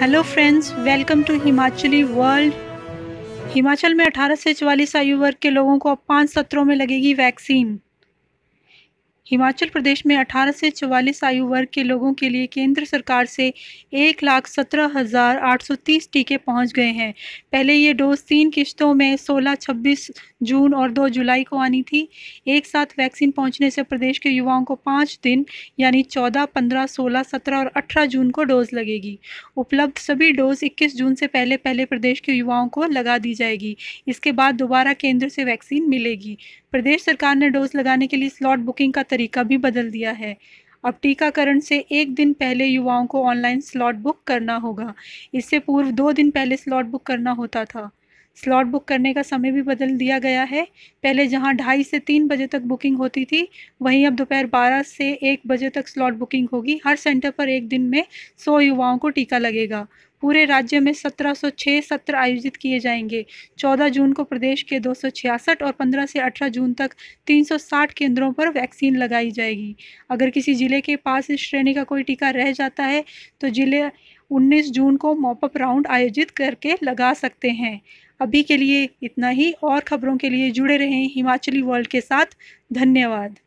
hello friends welcome to Himachali world Himachal में 18 से चवालीस आयु वर्ग के लोगों को अब पाँच सत्रों में लगेगी वैक्सीन हिमाचल प्रदेश में 18 से 44 आयु वर्ग के लोगों के लिए केंद्र सरकार से एक लाख सत्रह हज़ार आठ सौ तीस टीके पहुंच गए हैं पहले ये डोज तीन किश्तों में 16, 26 जून और 2 जुलाई को आनी थी एक साथ वैक्सीन पहुंचने से प्रदेश के युवाओं को पाँच दिन यानी 14, 15, 16, 17 और 18 जून को डोज लगेगी उपलब्ध सभी डोज इक्कीस जून से पहले पहले प्रदेश के युवाओं को लगा दी जाएगी इसके बाद दोबारा केंद्र से वैक्सीन मिलेगी प्रदेश सरकार ने डोज लगाने के लिए स्लॉट बुकिंग का तरीका भी बदल दिया है अब टीकाकरण से एक दिन पहले युवाओं को ऑनलाइन स्लॉट बुक करना होगा इससे पूर्व दो दिन पहले स्लॉट बुक करना होता था स्लॉट बुक करने का समय भी बदल दिया गया है पहले जहां ढाई से तीन बजे तक बुकिंग होती थी वहीं अब दोपहर बारह से एक बजे तक स्लॉट बुकिंग होगी हर सेंटर पर एक दिन में सौ युवाओं को टीका लगेगा पूरे राज्य में 1706 सत्र आयोजित किए जाएंगे 14 जून को प्रदेश के 266 और 15 से 18 जून तक 360 केंद्रों पर वैक्सीन लगाई जाएगी अगर किसी ज़िले के पास इस श्रेणी का कोई टीका रह जाता है तो ज़िले 19 जून को मॉपअप राउंड आयोजित करके लगा सकते हैं अभी के लिए इतना ही और खबरों के लिए जुड़े रहें हिमाचली वर्ल्ड के साथ धन्यवाद